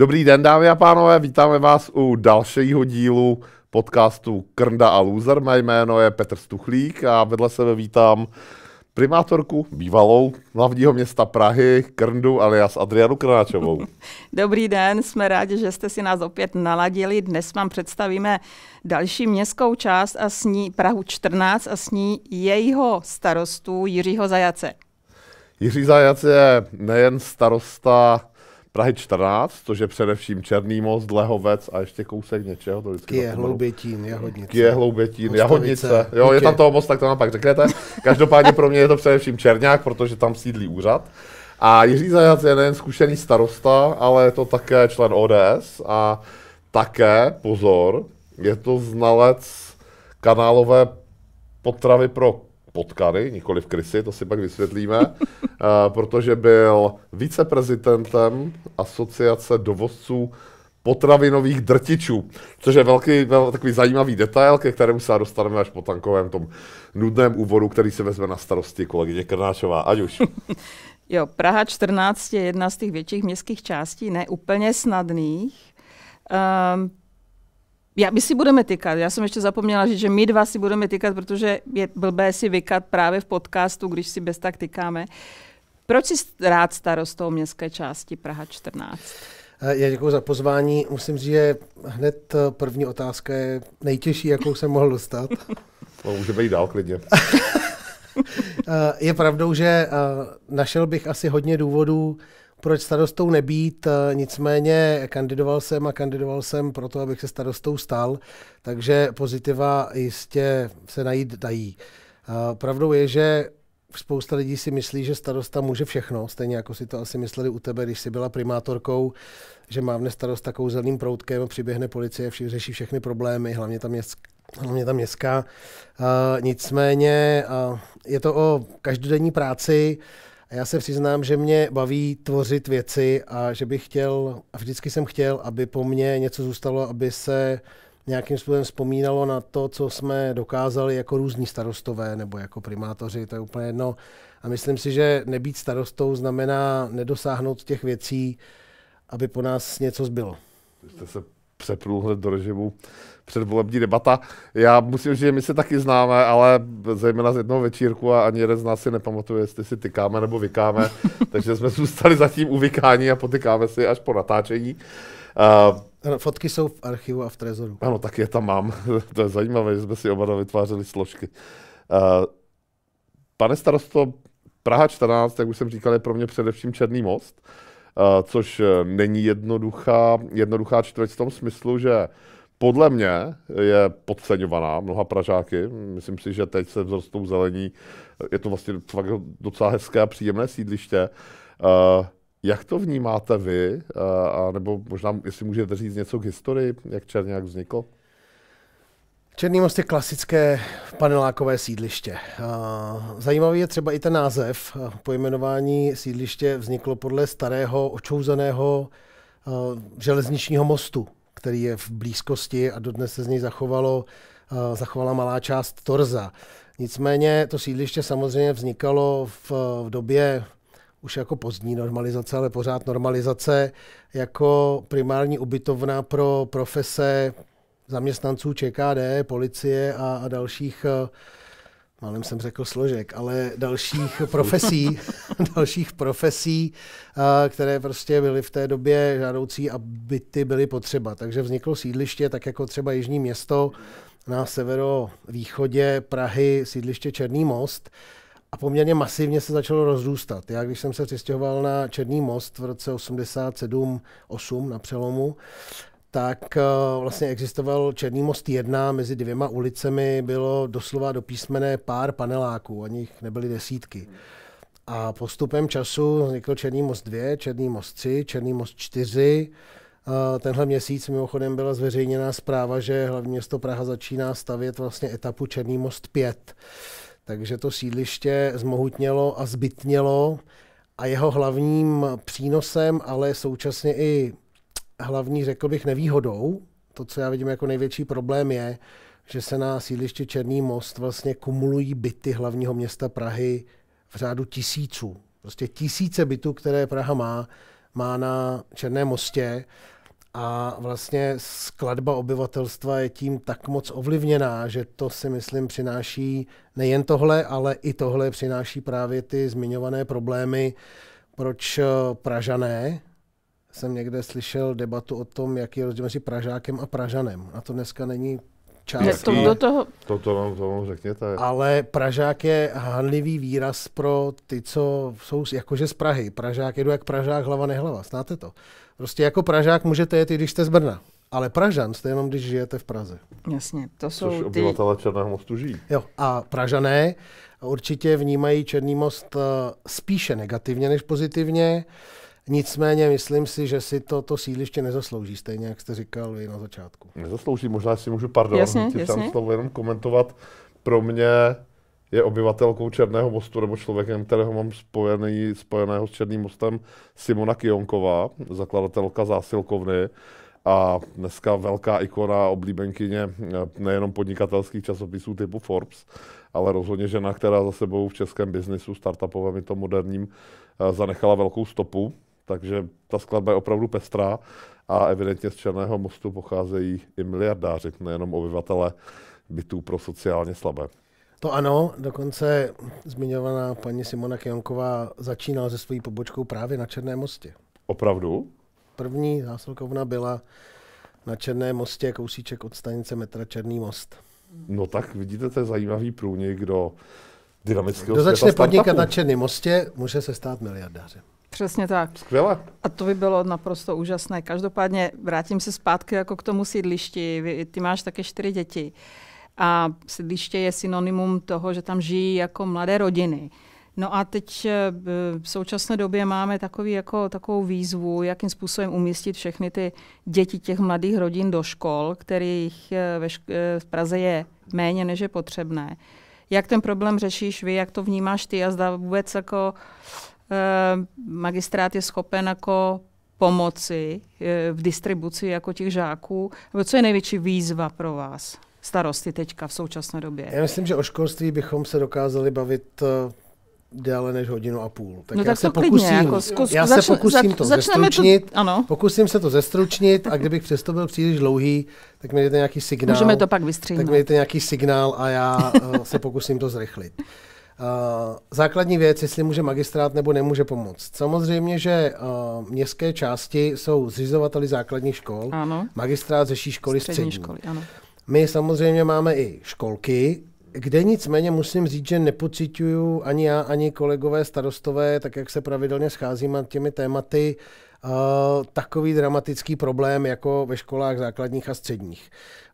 Dobrý den, dámy a pánové, vítáme vás u dalšího dílu podcastu Krnda a Loser. Mé jméno je Petr Stuchlík a vedle sebe vítám primátorku bývalou hlavního města Prahy, Krndu alias Adrianu Krnáčovou. Dobrý den, jsme rádi, že jste si nás opět naladili. Dnes vám představíme další městskou část a s ní Prahu 14 a s ní jejího starostu Jiřího Zajace. Jiří Zajac je nejen starosta Prahy 14, což je především Černý most, Lehovec a ještě kousek něčeho. To vždycky Hloubětín, Jahodnice. Kije, Hloubětín, Jahodnice. Jo, je tam toho most, tak to nám pak řeknete. Každopádně pro mě je to především Černák, protože tam sídlí úřad. A Jiří Zajac je nejen zkušený starosta, ale je to také člen ODS a také, pozor, je to znalec kanálové potravy pro potkany, nikoli v krysy, to si pak vysvětlíme, eh, protože byl viceprezidentem asociace dovozců potravinových drtičů, což je velký, vel, takový zajímavý detail, ke kterému se dostaneme až po tankovém tom nudném úvodu, který se vezme na starosti kolegyně Krnáčová. Ať už. Jo, Praha 14 je jedna z těch větších městských částí, ne úplně snadných. Um, já, my si budeme tykat. Já jsem ještě zapomněla říct, že my dva si budeme tykat, protože je blbé si vykat právě v podcastu, když si bez tak tykáme. Proč jsi rád starostou městské části Praha 14? Eh, já děkuji za pozvání. Musím říct, že hned eh, první otázka je nejtěžší, jakou jsem mohl dostat. To může být dál klidně. Eh, je pravdou, že našel bych asi hodně důvodů, proč starostou nebýt, nicméně kandidoval jsem a kandidoval jsem proto, abych se starostou stal, takže pozitiva jistě se najít dají. Pravdou je, že spousta lidí si myslí, že starosta může všechno, stejně jako si to asi mysleli u tebe, když jsi byla primátorkou, že mávne starosta kouzelným proutkem, přiběhne policie, vši, řeší všechny problémy, hlavně ta, měst, hlavně ta městská. Uh, nicméně uh, je to o každodenní práci, uh, a já se přiznám, že mě baví tvořit věci a že bych chtěl, a vždycky jsem chtěl, aby po mně něco zůstalo, aby se nějakým způsobem vzpomínalo na to, co jsme dokázali jako různí starostové nebo jako primátoři, to je úplně jedno. A myslím si, že nebýt starostou znamená nedosáhnout těch věcí, aby po nás něco zbylo. Jste se přeplul do režimu předvolební debata. Já musím říct, že my se taky známe, ale zejména z jednoho večírku a ani jeden z nás si nepamatuje, jestli si tykáme nebo vykáme, takže jsme zůstali zatím u vykání a potykáme si až po natáčení. Uh, Fotky jsou v archivu a v trezoru. Ano, tak je tam mám. to je zajímavé, že jsme si oba vytvářeli složky. Uh, pane starosto, Praha 14, jak už jsem říkal, je pro mě především Černý most, uh, což není jednoduchá, jednoduchá čtvrť v tom smyslu, že podle mě je podceňovaná mnoha Pražáky. Myslím si, že teď se vzrostou zelení. Je to vlastně fakt docela hezké a příjemné sídliště. Eh, jak to vnímáte vy? Eh, a nebo možná, jestli můžete říct něco k historii, jak Černiak vznikl? Černý most je klasické panelákové sídliště. Eh, zajímavý je třeba i ten název. Pojmenování sídliště vzniklo podle starého očouzeného železničního mostu, který je v blízkosti a dodnes se z něj zachovalo, eh, zachovala malá část torza. Nicméně to sídliště samozřejmě vznikalo v, v době už jako pozdní normalizace, ale pořád normalizace jako primární ubytovna pro profese zaměstnanců ČKD, policie a, a dalších uh, Málem jsem řekl složek, ale dalších profesí, dalších profesí, které prostě byly v té době žádoucí a byty byly potřeba. Takže vzniklo sídliště, tak jako třeba Jižní město na severovýchodě Prahy, sídliště Černý most. A poměrně masivně se začalo rozrůstat. Já, když jsem se přistěhoval na Černý most v roce 87-8 na přelomu, tak eh, vlastně existoval Černý most 1 mezi dvěma ulicemi, bylo doslova dopísmené pár paneláků, o nich nebyly desítky. A postupem času vznikl Černý most 2, Černý most 3, Černý most 4. Eh, tenhle měsíc mimochodem byla zveřejněná zpráva, že hlavní město Praha začíná stavět vlastně etapu Černý most 5. Takže to sídliště zmohutnělo a zbytnělo a jeho hlavním přínosem, ale současně i hlavní, řekl bych, nevýhodou, to, co já vidím jako největší problém, je, že se na sídliště Černý most vlastně kumulují byty hlavního města Prahy v řádu tisíců. Prostě tisíce bytů, které Praha má, má na Černém mostě a vlastně skladba obyvatelstva je tím tak moc ovlivněná, že to si myslím přináší nejen tohle, ale i tohle přináší právě ty zmiňované problémy, proč Pražané jsem někde slyšel debatu o tom, jaký je rozdíl mezi Pražákem a Pražanem. A to dneska není část. To, do toho... to, to, vám, to vám řekněte. Ale Pražák je hanlivý výraz pro ty, co jsou jakože z Prahy. Pražák jedu jak Pražák, hlava nehlava. Znáte to? Prostě jako Pražák můžete jet, i když jste z Brna. Ale Pražan jste jenom, když žijete v Praze. Jasně, to jsou Což obyvatelé ty... Černého mostu žijí. Jo, a Pražané určitě vnímají Černý most eh, spíše negativně než pozitivně. Uh, Nicméně myslím si, že si to, to sídliště nezaslouží, stejně jak jste říkal vy na začátku. Nezaslouží, možná si můžu, pardon, jasně, jasně. slovo jenom komentovat. Pro mě je obyvatelkou Černého mostu, nebo člověkem, kterého mám spojený, spojeného s Černým mostem, Simona Kionková, zakladatelka zásilkovny a dneska velká ikona oblíbenkyně eh, nejenom podnikatelských časopisů typu Forbes, ale rozhodně žena, která za sebou v českém biznisu startupovém i tom moderním eh, zanechala velkou stopu takže ta skladba je opravdu pestrá a evidentně z Černého mostu pocházejí i miliardáři, nejenom obyvatele bytů pro sociálně slabé. To ano, dokonce zmiňovaná paní Simona Kionková začínala se svojí pobočkou právě na Černém mostě. Opravdu? První zásilkovna byla na Černém mostě, kousíček od stanice metra Černý most. No tak vidíte, to je zajímavý průnik do dynamického Kdo začne podnikat na Černém mostě, může se stát miliardářem. Přesně tak. Skvěle. A to by bylo naprosto úžasné. Každopádně vrátím se zpátky jako k tomu sídlišti. ty máš také čtyři děti. A sídliště je synonymum toho, že tam žijí jako mladé rodiny. No a teď eh, v současné době máme takový, jako, takovou výzvu, jakým způsobem umístit všechny ty děti těch mladých rodin do škol, kterých eh, ve šk- eh, v Praze je méně, než je potřebné. Jak ten problém řešíš vy, jak to vnímáš ty a zda vůbec jako Eh, magistrát je schopen jako pomoci eh, v distribuci jako těch žáků? co je největší výzva pro vás, starosty teďka v současné době? Já myslím, že o školství bychom se dokázali bavit eh, déle než hodinu a půl. Tak no já tak se pokusím, klidně, jako zkus, já začne, se pokusím to zestručnit. To, ano. Pokusím se to zestručnit a kdybych přesto byl příliš dlouhý, tak mi dejte nějaký signál. Můžeme to pak vystřihnout. Tak mi dejte nějaký signál a já se pokusím to zrychlit. Základní věc, jestli může magistrát nebo nemůže pomoct. Samozřejmě, že městské části jsou zřizovateli základních škol. Ano. Magistrát řeší školy střední. střední. Školy, ano. My samozřejmě máme i školky, kde nicméně musím říct, že nepocituju ani já, ani kolegové starostové, tak jak se pravidelně scházíme nad těmi tématy, Uh, takový dramatický problém jako ve školách základních a středních.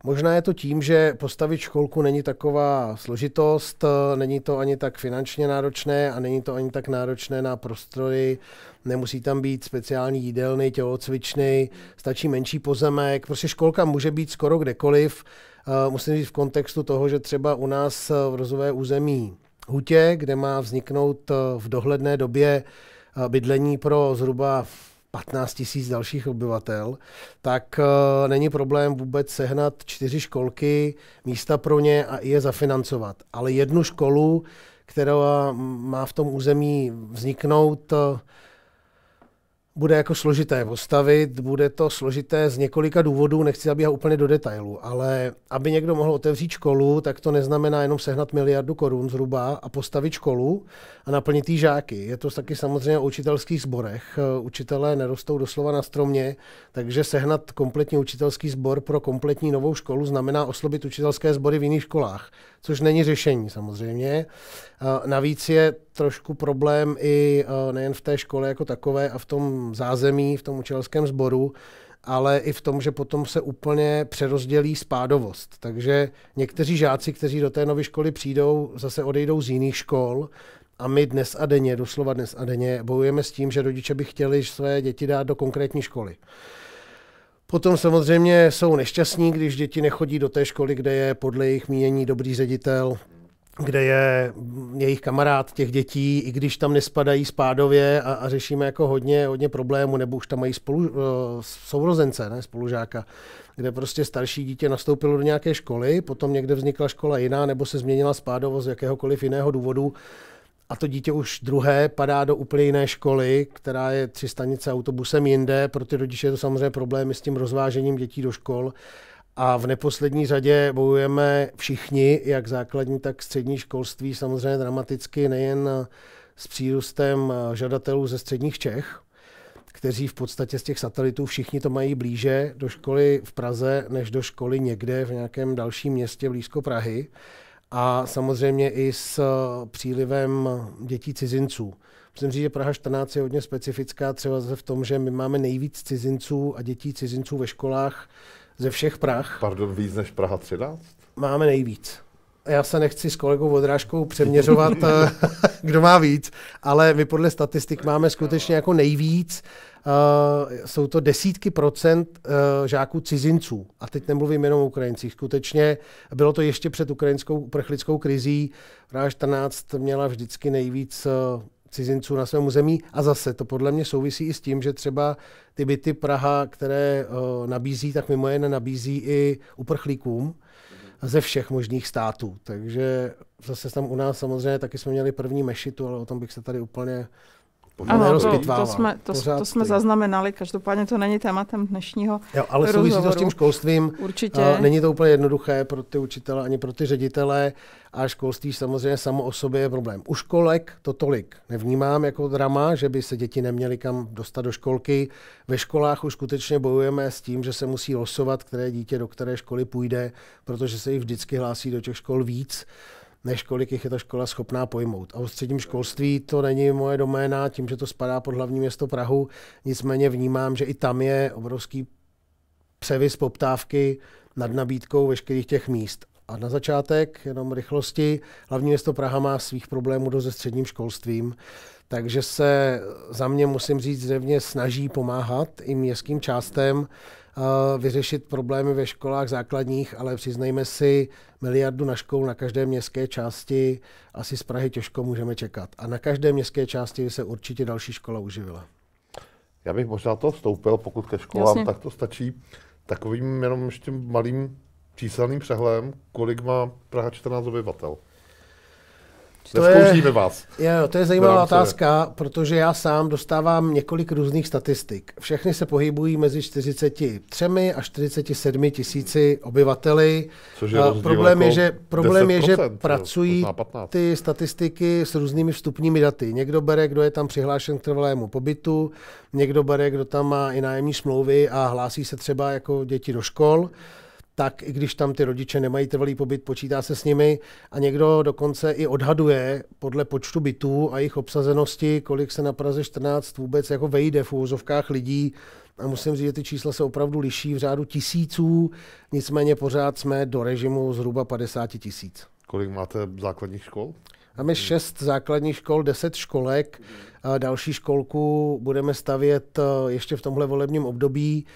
Možná je to tím, že postavit školku není taková složitost, eh, není to ani tak finančně náročné a není to ani tak náročné na prostory. Nemusí tam být speciální jídelny, tělocvičny, stačí menší pozemek. Prostě školka může být skoro kdekoliv. Eh, musím říct v kontextu toho, že třeba u nás eh, v rozové území Hutě, kde má vzniknout v dohledné době bydlení pro zhruba 15 tisíc dalších obyvatel, tak uh, není problém vůbec sehnat čtyři školky, místa pro ně a je zafinancovat. Ale jednu školu, která má v tom území vzniknout, uh, bude jako složité postavit, bude to složité z několika důvodů, nechci zabíhat úplně do detailu, ale aby někdo mohl otevřít školu, tak to neznamená jenom sehnat miliardu korun zhruba a postavit školu a naplnit žáky. Je to taky samozřejmě o učitelských sborech. Učitelé nerostou doslova na stromě, takže sehnat kompletní učitelský sbor pro kompletní novou školu znamená oslobit učitelské sbory v jiných školách, což není řešení samozřejmě. Navíc je trošku problém i e, nejen v té škole jako takové a v tom zázemí, v tom učitelském sboru, ale i v tom, že potom se úplně přerozdělí spádovost. Takže někteří žáci, kteří do té nové školy přijdou, zase odejdou z jiných škol, a my dnes a denně, doslova dnes a denně, bojujeme s tím, že rodiče by chtěli své děti dát do konkrétní školy. Potom samozřejmě jsou nešťastní, když děti nechodí do té školy, kde je podle jejich mínění dobrý ředitel, kde je jejich kamarád těch dětí, i když tam nespadají spádově a, a řešíme jako hodně, hodně problémů, nebo už tam mají spolu, eh, sourozence, ne, spolužáka, kde prostě starší dítě nastoupilo do nějaké školy, potom někde vznikla škola jiná, nebo se změnila spádovo z jakéhokoliv jiného důvodu, a to dítě už druhé padá do úplně jiné školy, která je tři stanice autobusem jinde. Pro ty rodiče je to samozřejmě problémy s tím rozvážením dětí do škol. A v neposlední řadě bojujeme všichni, jak základní, tak střední školství, samozřejmě dramaticky nejen s přírůstem žadatelů ze středních Čech, kteří v podstatě z těch satelitů všichni to mají blíže do školy v Praze, než do školy někde v nějakém dalším městě blízko Prahy. A samozřejmě i s přílivem dětí cizinců. Musím říct, že Praha 14 je hodně specifická třeba v tom, že my máme nejvíc cizinců a dětí cizinců ve školách ze všech Prah. Pardon, víc než Praha 13? Máme nejvíc. Já se nechci s kolegou Vodrážkou přeměřovat, eh, kdo má víc, ale my podle statistik máme skutečně jako nejvíc. Uh, jsou to desítky procent uh, žáků cizinců. A teď nemluvím jenom o Ukrajincích. Skutečně bylo to ještě před ukrajinskou uprchlickou krizí. Ráž 14 měla vždycky nejvíc uh, cizinců na svém území. A zase to podle mě souvisí i s tím, že třeba ty byty Praha, které eh, nabízí, tak mimo jiné nabízí i uprchlíkům ze všech možných států. Takže zase tam u nás samozřejmě taky jsme měli první mešitu, ale o tom bych se tady úplně ano, to, to, jsme, to, to jsme zaznamenali, každopádně to není tématem dnešního jo, Ale rozhovoru. souvisí to s tím školstvím. Eh, Určitě. A, není to úplně jednoduché pro ty učitele ani pro ty ředitele a školství samozřejmě samo o sobě je problém. U školek to tolik nevnímám jako drama, že by se děti neměly kam dostat do školky. Ve školách už skutečně bojujeme s tím, že se musí losovat, které dítě do které školy půjde, protože se jich vždycky hlásí do těch škol víc než kolik jich je ta škola schopná pojmout. A o středním školství to není moje doména, tím, že to spadá pod hlavní město Prahu, nicméně vnímám, že i tam je obrovský převis poptávky nad nabídkou veškerých těch míst. A na začátek, jenom rychlosti, hlavní město Praha má svých problémů do se středním školstvím, takže se za mě, musím říct, zřejmě snaží pomáhat i městským částem, Eh, vyřešit problémy ve školách základních, ale přiznejme si, miliardu na školu na každé městské části asi z Prahy těžko můžeme čekat. A na každé městské části by se určitě další škola uživila. Já bych možná to vstoupil, pokud ke školám, Jasně. tak to stačí takovým jenom ještě malým číselným přehledem, kolik má Praha 14 obyvatel. To je, vás. Je, to je zajímavá otázka, protože já sám dostávám několik různých statistik. Všechny se pohybují mezi 43 a 47 tisíci obyvateli. Což je problém je, jako že, problém je, že pracují ty statistiky s různými vstupními daty. Někdo bere, kdo je tam přihlášen k trvalému pobytu, někdo bere, kdo tam má i nájemní smlouvy a hlásí se třeba jako děti do škol tak i když tam ty rodiče nemají trvalý pobyt, počítá se s nimi a někdo dokonce i odhaduje podle počtu bytů a jejich obsazenosti, kolik se na Praze 14 vůbec jako vejde v úzovkách lidí. A musím říct, že ty čísla se opravdu liší v řádu tisíců, nicméně pořád jsme do režimu zhruba 50 tisíc. Kolik máte základních škol? Máme šest základních škol, deset školek. A další školku budeme stavět eh, ještě v tomhle volebním období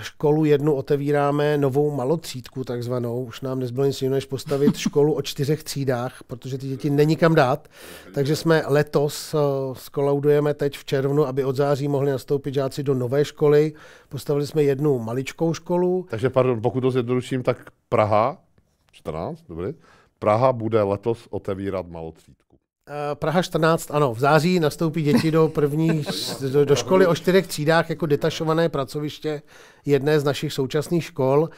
školu jednu otevíráme novou malotřídku takzvanou. Už nám nezbylo nic jiného, než postavit školu o čtyřech třídách, protože ty děti není kam dát. Takže jsme letos eh, skolaudujeme teď v červnu, aby od září mohli nastoupit žáci do nové školy. Postavili jsme jednu maličkou školu. Takže pardon, pokud to zjednoduším, tak Praha, 14, dobrý, Praha bude letos otevírat malotřídku. Eh, Praha 14, ano, v září nastoupí děti do první, do, do školy o čtyřech třídách jako detašované pracoviště jedné z našich současných škol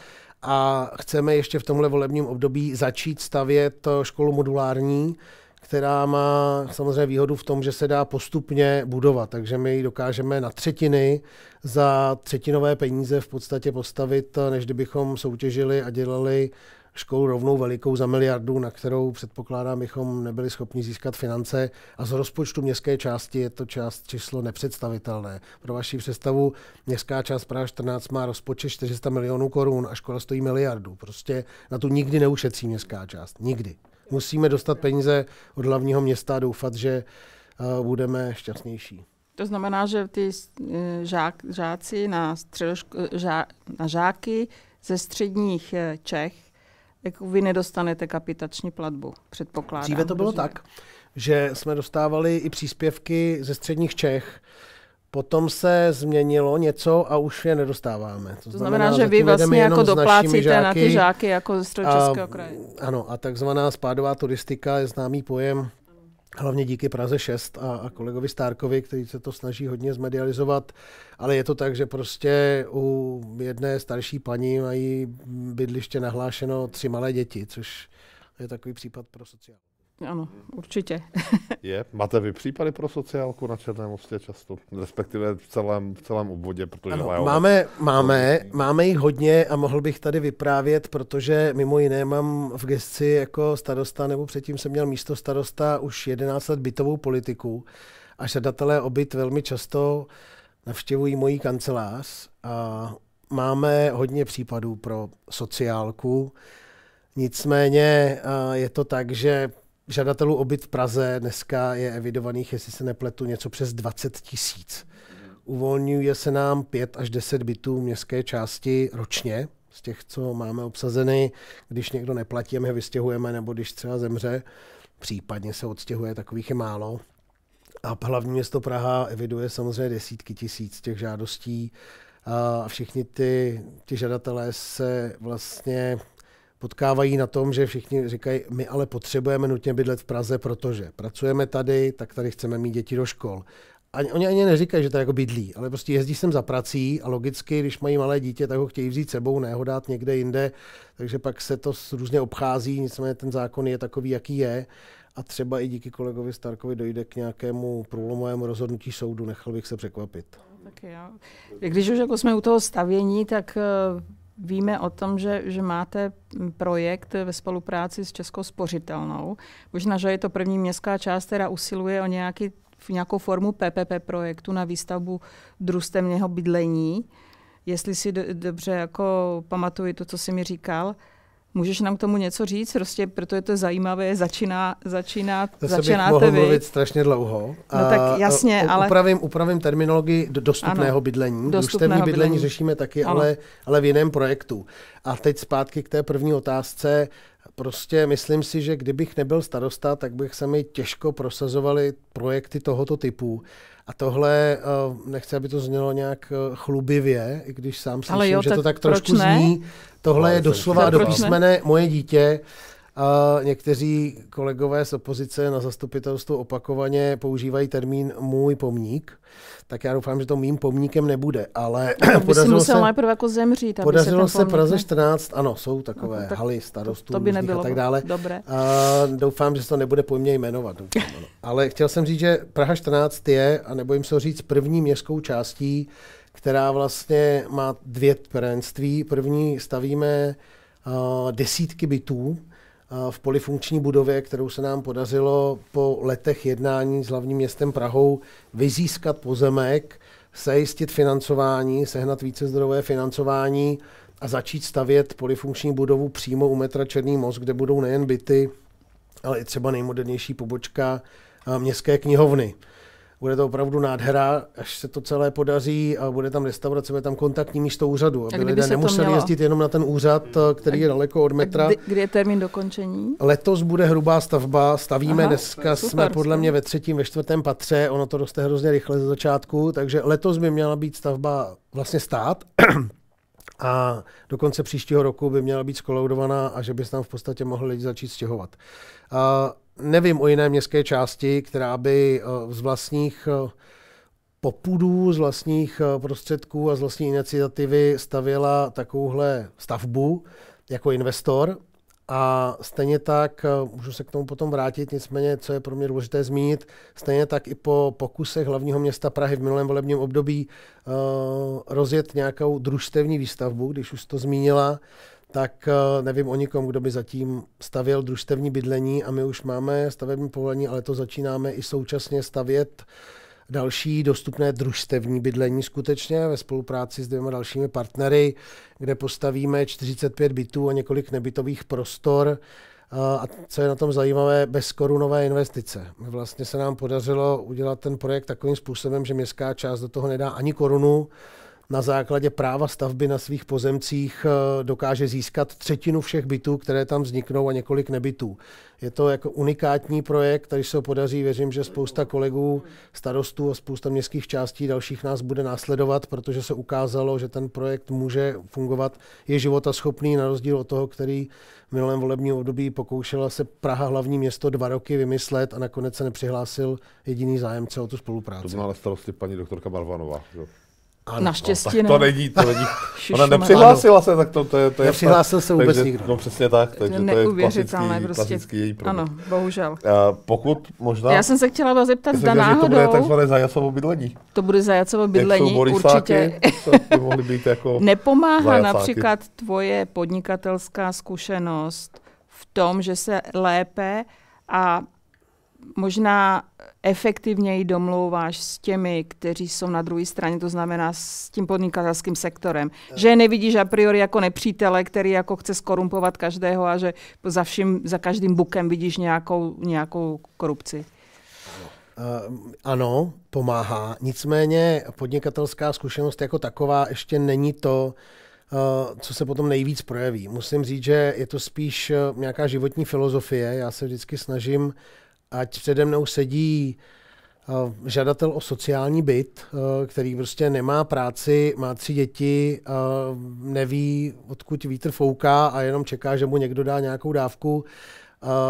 a chceme ještě v tomhle volebním období začít stavět eh, školu modulární, která má samozřejmě výhodu v tom, že se dá postupně budovat, takže my ji dokážeme na třetiny za třetinové peníze v podstatě postavit, eh, než kdybychom soutěžili a dělali školu rovnou velikou za miliardu, na kterou předpokládám, bychom nebyli schopni získat finance. A z rozpočtu městské části je to část číslo nepředstavitelné. Pro vaši představu, městská část Praha 14 má rozpočet 400 milionů korun a škola stojí miliardu. Prostě na tu nikdy neušetří městská část. Nikdy. Musíme dostat peníze od hlavního města a doufat, že eh, budeme šťastnější. To znamená, že ty eh, žák, žáci na, středoško, žá, na žáky ze středních eh, Čech jak vy nedostanete kapitační platbu, předpokládám. Dříve to bylo rozumím. tak, že jsme dostávali i příspěvky ze středních Čech, Potom se změnilo něco a už je nedostáváme. To, to znamená, znamená že vy vlastně jako doplácíte žáky, na ty žáky jako ze středočeského kraje. Ano, a takzvaná spádová turistika je známý pojem hlavně díky Praze 6 a, a kolegovi Stárkovi, který se to snaží hodně zmedializovat, ale je to tak, že prostě u jedné starší paní mají bydliště nahlášeno tři malé děti, což je takový případ pro sociální. Ano, určitě. Je. Máte vy případy pro sociálku na Černém mostě často? Respektive v celém, v celém obvodě, protože... Ano, máme, máme, máme jich hodně a mohl bych tady vyprávět, protože mimo jiné mám v gesci jako starosta, nebo předtím jsem měl místo starosta už 11 let bytovou politiku a žadatelé o byt velmi často navštěvují moji kancelář a máme hodně případů pro sociálku. Nicméně je to tak, že žadatelů obyt v Praze dneska je evidovaných, jestli se nepletu, něco přes 20 tisíc. Uvolňuje se nám 5 až 10 bytů městské části ročně z těch, co máme obsazeny. Když někdo neplatí, my vystěhujeme, nebo když třeba zemře, případně se odstěhuje, takových je málo. A hlavní město Praha eviduje samozřejmě desítky tisíc těch žádostí a všichni ty, ty žadatelé se vlastně potkávají na tom, že všichni říkají, my ale potřebujeme nutně bydlet v Praze, protože pracujeme tady, tak tady chceme mít děti do škol. A oni ani neříkají, že to jako bydlí, ale prostě jezdí sem za prací a logicky, když mají malé dítě, tak ho chtějí vzít sebou, ne ho dát někde jinde, takže pak se to různě obchází, nicméně ten zákon je takový, jaký je a třeba i díky kolegovi Starkovi dojde k nějakému průlomovému rozhodnutí soudu, nechal bych se překvapit. Tak jo. Když už jako jsme u toho stavění, tak eh, Víme o tom, že, že máte projekt ve spolupráci s Českou spořitelnou. Možná, že je to první městská část, která usiluje o nějaký, nějakou formu PPP projektu na výstavbu družstevního bydlení. Jestli si do, dobře jako pamatuju to, co jsi mi říkal, Můžeš nám k tomu něco říct, prostě, proto je to zajímavé, začíná, začíná, to začínáte bych mohl vy. mluvit strašně dlouho. No a, tak jasně, a, ale... Upravím, upravím terminologii dostupného ano, bydlení. Dostupného bydlení, bydlení řešíme taky, ale, ale v jiném projektu. A teď zpátky k té první otázce. Prostě myslím si, že kdybych nebyl starosta, tak bych se mi těžko prosazovali projekty tohoto typu. A tohle, eh, nechci, aby to znělo nějak eh, chlubivě, i když sám slyším, jo, že to tak trošku zní, Tohle je doslova do písmene no. moje dítě. A někteří kolegové z opozice na zastupitelstvu opakovaně používají termín můj pomník, tak já doufám, že to mým pomníkem nebude, ale no, podařilo se, najprve jako zemřít, podařilo se, se Praze 14, ano, jsou takové no, tak haly starostů to, to by nebylo a tak dále. Dobré. A doufám, že se to nebude po mně jmenovat. Doufám, Ale chtěl jsem říct, že Praha 14 je, a nebojím se říct, první městskou částí která vlastně má dvě prvenství. První stavíme desítky bytů v polifunkční budově, kterou se nám podařilo po letech jednání s hlavním městem Prahou vyzískat pozemek, sejistit financování, sehnat vícezdrové financování a začít stavět polifunkční budovu přímo u metra Černý most, kde budou nejen byty, ale i třeba nejmodernější pobočka městské knihovny bude to opravdu nádhera, až se to celé podaří a bude tam restaurace, bude tam kontaktní místo úřadu, aby lidé nemuseli jezdit jenom na ten úřad, hmm. který a, je daleko od metra. Kdy, kdy je termín dokončení? Letos bude hrubá stavba, stavíme Aha, dneska, super, jsme podle mě ve třetím, ve čtvrtém patře, ono to roste hrozně rychle ze začátku, takže letos by měla být stavba vlastně stát. a do konce příštího roku by měla být skolaudovaná a že by se tam v podstatě mohli lidi začít stěhovat. A nevím o jiné městské části, která by eh, z vlastních eh, popudů, z vlastních eh, prostředků a z vlastní iniciativy stavěla takovouhle stavbu jako investor. A stejně tak, můžu se k tomu potom vrátit, nicméně, co je pro mě důležité zmínit, stejně tak i po pokusech hlavního města Prahy v minulém volebním období uh, rozjet nějakou družstevní výstavbu, když už to zmínila, tak eh, nevím o nikom, kdo by zatím stavěl družstevní bydlení a my už máme stavební povolení, ale to začínáme i současně stavět další dostupné družstevní bydlení skutečně ve spolupráci s dvěma dalšími partnery, kde postavíme 45 bytů a několik nebytových prostor. Eh, a co je na tom zajímavé, bez korunové investice. Vlastně se nám podařilo udělat ten projekt takovým způsobem, že městská část do toho nedá ani korunu, na základě práva stavby na svých pozemcích eh, dokáže získat třetinu všech bytů, které tam vzniknou a několik nebytů. Je to jako unikátní projekt, který se podaří, věřím, že spousta kolegů, starostů a spousta městských částí dalších nás bude následovat, protože se ukázalo, že ten projekt může fungovat, je životaschopný na rozdíl od toho, který v minulém volebním období pokoušela se Praha hlavní město dva roky vymyslet a nakonec se nepřihlásil jediný zájemce o tu spolupráci. To má na starosti paní doktorka Barvanová. Jo. Ano, Naštěstí no, tak to no. není, to není. Ona nepřihlásila ano. se, tak to, to je... To je Nepřihlásil se vůbec takže, nikdo. No přesně tak, takže to je klasický, prostě. klasický její problém. Ano, bohužel. Uh, pokud možná... Já jsem se chtěla vás zeptat, zda náhodou... To bude takzvané zajacovo bydlení. To bude zajacovo bydlení, jsou určitě. to by mohly být jako Nepomáhá zajacáky. například tvoje podnikatelská zkušenost v tom, že se lépe a možná efektivněji domlouváš s těmi, kteří jsou na druhé straně, to znamená s tím podnikatelským sektorem. Uh, Že je nevidíš a priori jako nepřítele, který jako chce skorumpovat každého a že za, vším, za každým bukem vidíš nějakou, nějakou korupci. Uh, ano, pomáhá. Nicméně podnikatelská zkušenost jako taková ještě není to, uh, co se potom nejvíc projeví. Musím říct, že je to spíš eh, nějaká životní filozofie. Já se vždycky snažím ať přede mnou sedí eh, žadatel o sociální byt, eh, který prostě nemá práci, má tři děti, eh, neví, odkud vítr fouká a jenom čeká, že mu někdo dá nějakou dávku,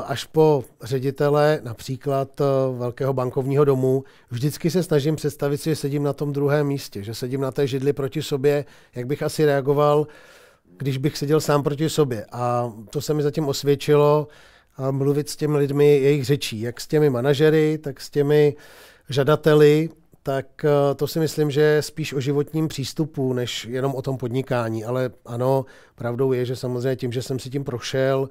až po ředitele například velkého bankovního domu. Vždycky se snažím představit si, že sedím na tom druhém místě, že sedím na té židli proti sobě, jak bych asi reagoval, když bych seděl sám proti sobě. A to se mi zatím osvědčilo, a mluvit s těmi lidmi jejich řečí, jak s těmi manažery, tak s těmi žadateli, tak eh, to si myslím, že je spíš o životním přístupu, než jenom o tom podnikání. Ale ano, pravdou je, že samozřejmě tím, že jsem si tím prošel,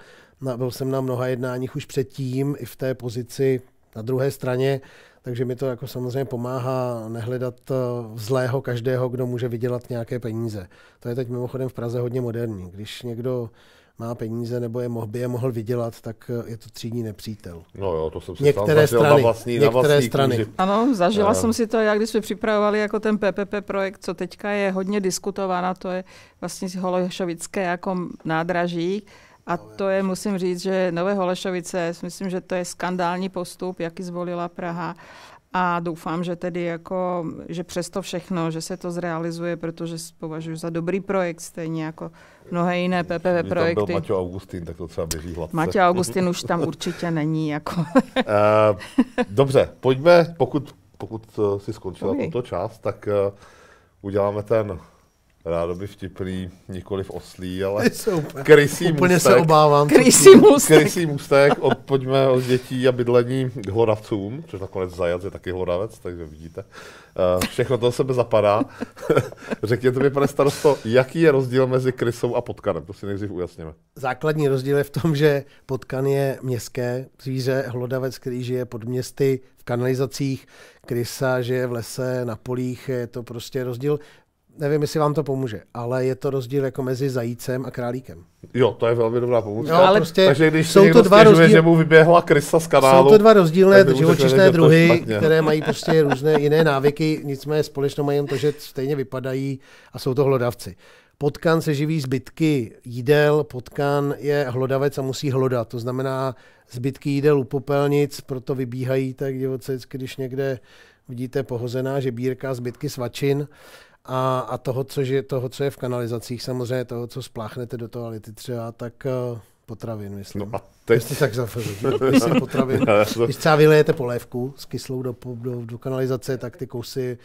byl jsem na mnoha jednáních už předtím, i v té pozici na druhé straně, takže mi to jako samozřejmě pomáhá nehledat eh, zlého každého, kdo může vydělat nějaké peníze. To je teď mimochodem v Praze hodně moderní. Když někdo má peníze nebo je mohl, by je mohl vydělat, tak eh, je to třídní nepřítel. No jo, to jsem si některé strany, na vlastní, některé na vlastní strany. Kůži. Ano, zažila ano. jsem si to, jak když jsme připravovali jako ten PPP projekt, co teďka je hodně diskutována, to je vlastně Holešovické jako nádraží, a to je, musím říct, že Nové Holešovice, myslím, že to je skandální postup, jaký zvolila Praha. A doufám, že tedy jako, že přesto všechno, že se to zrealizuje, protože považuji za dobrý projekt, stejně jako mnohé jiné PPP Když projekty. Tam byl Maťo Augustin, tak to třeba běží hladce. Maťo Augustin už tam určitě není. Jako. uh, dobře, pojďme, pokud, pokud eh, si skončila tuto část, tak uh, uděláme ten by vtipný, nikoli v oslí, ale krysí úplně můstek, se obávám. Krysí mustek. Krysí můstek, pojďme od dětí a bydlení k hloravcům, což nakonec zajac je taky hloravec, takže vidíte. Eh, všechno to sebe zapadá. Řekněte mi, pane starosto, jaký je rozdíl mezi krysou a potkanem? To si nejdřív ujasněme. Základní rozdíl je v tom, že potkan je městské zvíře, hlodavec, který žije pod městy, v kanalizacích, krysa žije v lese, na polích, je to prostě rozdíl nevím, jestli vám to pomůže, ale je to rozdíl jako mezi zajícem a králíkem. Jo, to je velmi dobrá pomůcka. No, ale prostě Takže když jsou to dva stěžuje, rozdíl... že mu vyběhla krysa z kanálu, Jsou to dva rozdílné živočišné druhy, které mají prostě různé jiné návyky, nicméně společnou mají jen to, že stejně vypadají a jsou to hlodavci. Potkan se živí zbytky jídel, potkan je hlodavec a musí hlodat. To znamená zbytky jídel u popelnic, proto vybíhají tak divoce, když někde vidíte pohozená žebírka, zbytky svačin a, a toho, co je, toho, co je v kanalizacích, samozřejmě toho, co spláchnete do toalety třeba, tak uh, potravin, myslím. No a teď... Jestli tak myslím potravin. Když třeba vylejete polévku s kyslou do, do, do kanalizace, tak ty kousy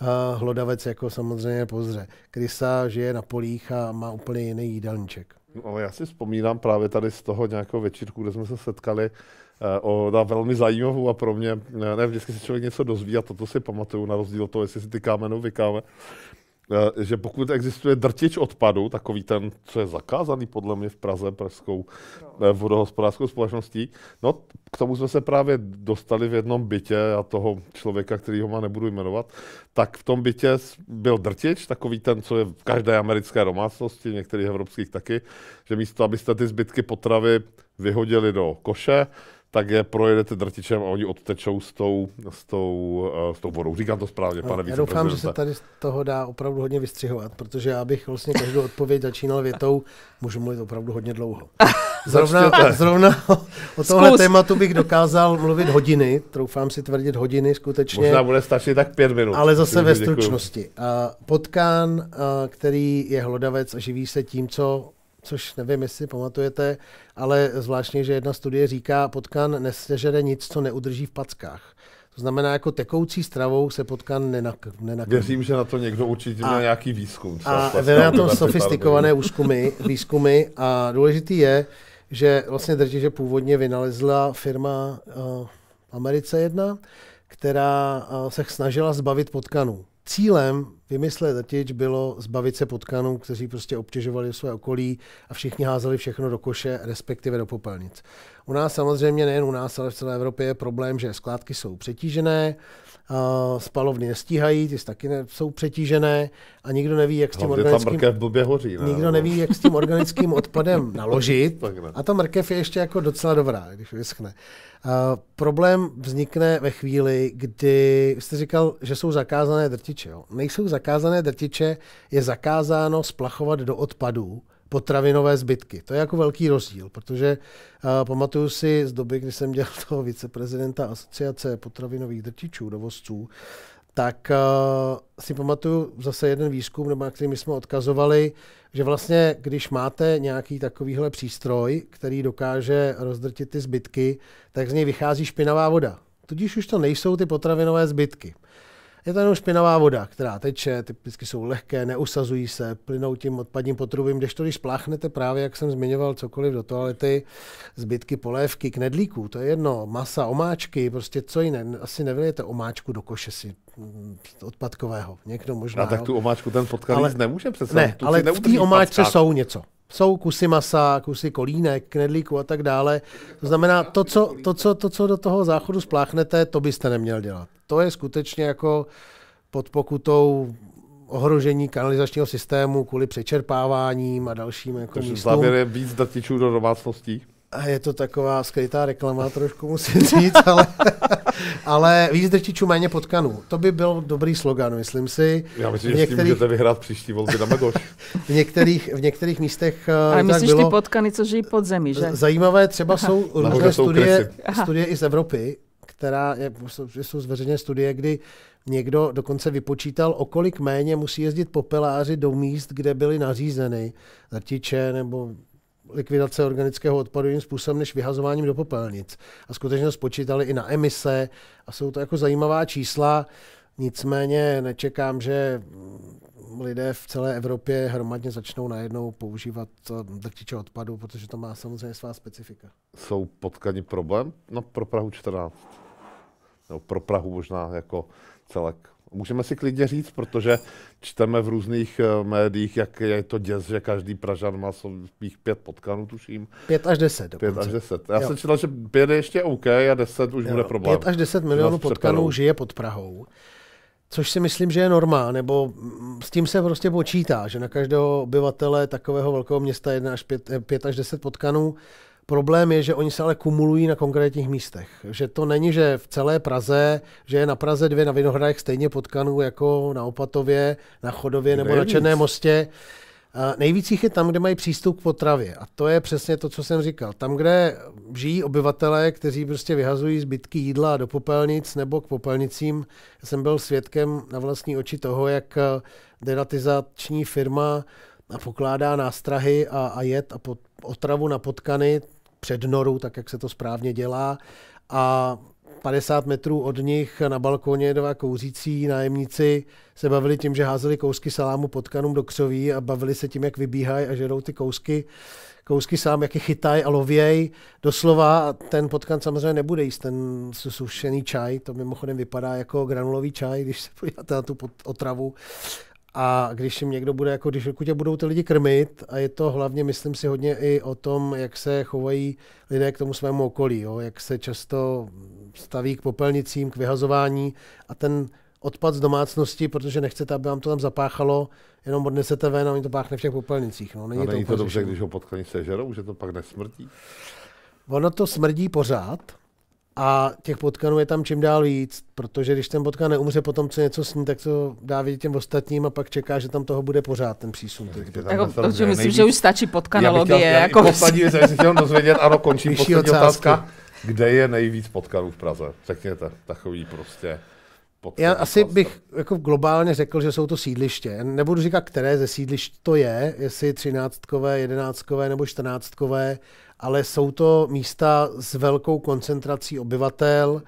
uh, hlodavec jako samozřejmě pozře. Krysa žije na polích a má úplně jiný jídelníček. No, ale já si vzpomínám právě tady z toho nějakého večírku, kde jsme se setkali, Eh, o, na velmi zajímavou a pro mě, ne, vždycky se člověk něco dozví a toto si pamatuju, na rozdíl od toho, jestli si ty kámenou vykáme, eh, že pokud existuje drtič odpadu, takový ten, co je zakázaný podle mě v Praze pražskou no. Eh, vodohospodářskou společností, no k tomu jsme se právě dostali v jednom bytě a toho člověka, který ho má nebudu jmenovat, tak v tom bytě byl drtič, takový ten, co je v každé americké domácnosti, některých evropských taky, že místo, abyste ty zbytky potravy vyhodili do koše, tak je projedete drtičem a oni odtečou s tou, s tou, eh, s tou vodou. Říkám to správně, no, pane Já doufám, že se tady z toho dá opravdu hodně vystřihovat, protože já bych vlastně každou odpověď začínal větou, můžu mluvit opravdu hodně dlouho. Zrovna, zrovna o tomhle Zkus. tématu bych dokázal mluvit hodiny, troufám si tvrdit hodiny skutečně. Možná bude stačit tak pět minut. Ale zase ve stručnosti. Potkán, eh, který je hlodavec a živí se tím, co což nevím, jestli pamatujete, ale zvláštně, že jedna studie říká, potkan nesežere nic, co neudrží v packách. To znamená, jako tekoucí stravou se potkan nenak- nenakrmí. Věřím, že na to někdo určitě měl nějaký výzkum. a vede na tom sofistikované úzkumy, výzkumy a důležitý je, že vlastně že původně vynalezla firma uh, Americe jedna, která uh, se snažila zbavit potkanů. Cílem vymyslet letič bylo zbavit se potkanů, kteří prostě obtěžovali své okolí a všichni házeli všechno do koše, respektive do popelnic. U nás samozřejmě, nejen u nás, ale v celé Evropě je problém, že skládky jsou přetížené, spalovny nestíhají, ty taky ne, jsou přetížené a nikdo neví, jak s tím organickým... v blbě hoří, ne? Nikdo neví, jak s tím organickým odpadem naložit. a ta mrkev je ještě jako docela dobrá, když vyschne. Uh, problém vznikne ve chvíli, kdy jste říkal, že jsou zakázané drtiče. Jo? Nejsou zakázané drtiče, je zakázáno splachovat do odpadů potravinové zbytky. To je jako velký rozdíl, protože uh, pamatuju si z doby, kdy jsem dělal toho viceprezidenta asociace potravinových drtičů, dovozců, tak uh, si pamatuju zase jeden výzkum, na který my jsme odkazovali, že vlastně, když máte nějaký takovýhle přístroj, který dokáže rozdrtit ty zbytky, tak z něj vychází špinavá voda. Tudíž už to nejsou ty potravinové zbytky. Je to jenom špinavá voda, která teče, typicky jsou lehké, neusazují se, plynou tím odpadním potrubím, to když pláchnete právě, jak jsem zmiňoval, cokoliv do toalety, zbytky polévky, knedlíků, to je jedno, masa, omáčky, prostě co jiné, asi nevylijete omáčku do koše si mm, odpadkového, někdo možná. A no, tak tu omáčku ten potkal ale, nemůže přece. Ne, ale v té omáčce jsou něco jsou kusy masa, kusy kolínek, knedlíku a tak dále. To znamená, to co, to, co, to, co do toho záchodu spláchnete, to byste neměl dělat. To je skutečně jako pod pokutou ohrožení kanalizačního systému kvůli přečerpáváním a dalším jako Takže místům. závěr je víc datičů do domácností? A je to taková skrytá reklama, trošku musím říct, ale, ale víc drtičů méně potkanů. To by byl dobrý slogan, myslím si. Já myslím, že některých... že s tím můžete vyhrát příští volby na Magoš. v, některých, v některých místech eh, Ale myslíš bylo... ty potkany, co žijí pod zemí, že? Zajímavé třeba Aha. jsou různé studie, studie i z Evropy, která je, jsou zveřejněné studie, kdy někdo dokonce vypočítal, o kolik méně musí jezdit popeláři do míst, kde byly nařízeny drtiče nebo likvidace organického odpadu jiným způsobem než vyhazováním do popelnic. A skutečně spočítali i na emise a jsou to jako zajímavá čísla. Nicméně nečekám, že mm, lidé v celé Evropě hromadně začnou najednou používat drtiče odpadu, protože to má samozřejmě svá specifika. Jsou potkani problém? No pro Prahu 14. No, pro Prahu možná jako celek. Můžeme si klidně říct, protože čteme v různých eh, médiích, jak je to děs, že každý Pražan má svých pět potkanů, tuším. Pět až deset dokonce. Pět až deset. Já jo. jsem četl, že pět je ještě OK a deset už jo. bude problém. Pět až deset milionů potkanů žije pod Prahou. Což si myslím, že je norma, nebo mm, s tím se prostě počítá, že na každého obyvatele takového velkého města 1 až eh, pět až deset potkanů Problém je, že oni se ale kumulují na konkrétních místech. Že to není, že v celé Praze, že je na Praze dvě na Vinohradech stejně potkanů jako na Opatově, na Chodově nebo Nejvíc. na černé mostě. Nejvíc jich je tam, kde mají přístup k potravě. A to je přesně to, co jsem říkal. Tam, kde žijí obyvatelé, kteří prostě vyhazují zbytky jídla do popelnic nebo k popelnicím. Já jsem byl svědkem na vlastní oči toho, jak deratizační firma a pokládá nástrahy a, a jed a pod, otravu na potkany před norou, tak jak se to správně dělá. A 50 metrů od nich na balkoně dva kouřící nájemníci se bavili tím, že házeli kousky salámu potkanům do křoví a bavili se tím, jak vybíhají a žerou ty kousky, kousky sám, jak je chytají a lověj. Doslova ten potkan samozřejmě nebude jíst ten sušený čaj, to mimochodem vypadá jako granulový čaj, když se podíváte na tu otravu. A když jim někdo bude, jako když tě budou ty lidi krmit, a je to hlavně, myslím si, hodně i o tom, jak se chovají lidé k tomu svému okolí, jo? jak se často staví k popelnicím, k vyhazování a ten odpad z domácnosti, protože nechcete, aby vám to tam zapáchalo, jenom odnesete ven a oni to páchne v těch popelnicích. No, není a není to, to dobře, když ho potkaní žerou, že to pak nesmrdí? Ono to smrdí pořád, a těch potkanů je tam čím dál víc, protože když ten potkan neumře po tom, co něco sní, tak to dá vidět těm ostatním a pak čeká, že tam toho bude pořád ten přísun. Jako, to, že myslím, nejvíc... že už stačí potkanologie. Já bych chtěl, jako poslední věc, chtěl dozvědět, ano, končím poslední otázka. Kde je nejvíc potkanů v Praze? Řekněte, takový prostě já asi bych jako globálně řekl, že jsou to sídliště. Nebudu říkat, které ze sídlišť to je, jestli třináctkové, jedenáctkové nebo čtrnáctkové, ale jsou to místa s velkou koncentrací obyvatel,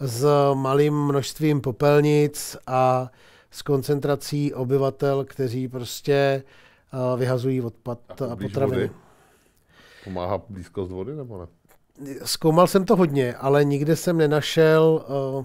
s malým množstvím popelnic a s koncentrací obyvatel, kteří prostě eh, vyhazují odpad a, a potraviny. Pomáhá blízkost vody nebo ne? Zkoumal jsem to hodně, ale nikde jsem nenašel uh,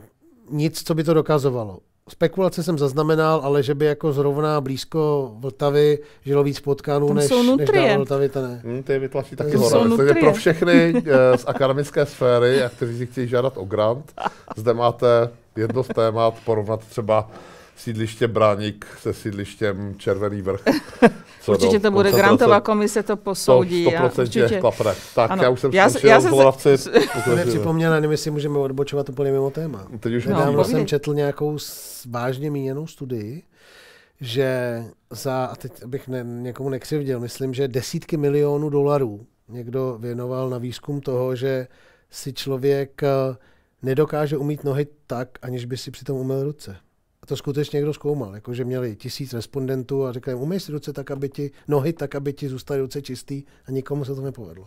nic, co by to dokazovalo. Spekulace jsem zaznamenal, ale že by jako zrovna blízko Vltavy žilo víc potkanů, než, než dál Vltavy, to ne. Hmm, ty vytlačí taky to hore. Takže pro všechny eh, z akademické sféry, a kteří si chtějí žádat o grant, zde máte jedno z témat porovnat třeba sídliště Bráník se sídlištěm Červený vrch. Co určitě no, to bude grantová komise, to posoudí. To 100% určitě... klapne. Tak ano. já už jsem já, já se... Z... připomněla, nevím, jestli můžeme odbočovat úplně mimo téma. Teď už Nedávno no, jsem četl nějakou vážně míněnou studii, že za, a teď bych ne, někomu nekřivděl, myslím, že desítky milionů dolarů někdo věnoval na výzkum toho, že si člověk eh, nedokáže umít nohy tak, aniž by si přitom uměl ruce to skutečně někdo zkoumal, jakože měli tisíc respondentů a řekli jim, umej si ruce tak, aby ti, nohy tak, aby ti zůstaly ruce čistý a nikomu se to nepovedlo.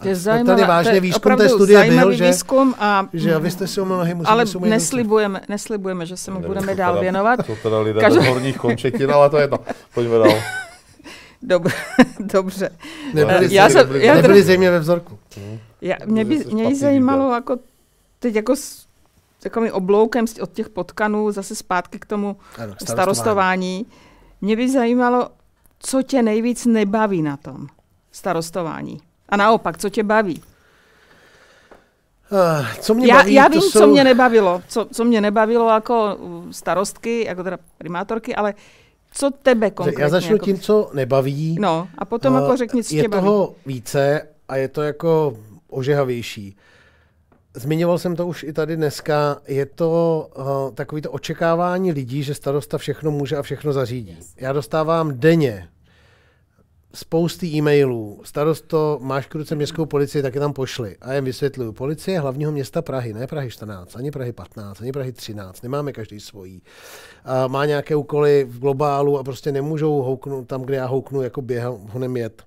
A to je zajímavé, tady vážně výzkum té studie byl, že, výzkum a, že abyste vy si ho nohy museli Ale neslibujeme, neslibujeme, že se mu budeme dál teda, věnovat. To teda lidé Každou... horních končetin, ale to je to. Pojďme dál. Dobře. Dobře. Nebyli, já jsem, nebyli, já, ve vzorku. Já, mě by, mě zajímalo, jako, teď jako takovým obloukem od těch potkanů zase zpátky k tomu ano, starostování. starostování. Mě by zajímalo, co tě nejvíc nebaví na tom starostování. A naopak, co tě baví? Eh, co mě já, baví, já vím, jsou... co mě nebavilo. Co, co mě nebavilo jako uh, starostky, jako teda primátorky, ale co tebe konkrétně? Já začnu jako... tím, co nebaví. No, a potom uh, jako řekni, co je tě baví. Je toho více a je to jako ožehavější. Uh, Zmiňoval jsem to už i tady dneska, je to uh, eh, takové to očekávání lidí, že starosta všechno může a všechno zařídí. Yes. Já dostávám denně spousty e-mailů. Starosto, máš k ruce městskou policii, tak je tam pošli. A jim vysvětluju. Policie hlavního města Prahy, ne Prahy 14, ani Prahy 15, ani Prahy 13, nemáme každý svojí. A má nějaké úkoly v globálu a prostě nemůžou houknout tam, kde já houknu, jako během honem jet.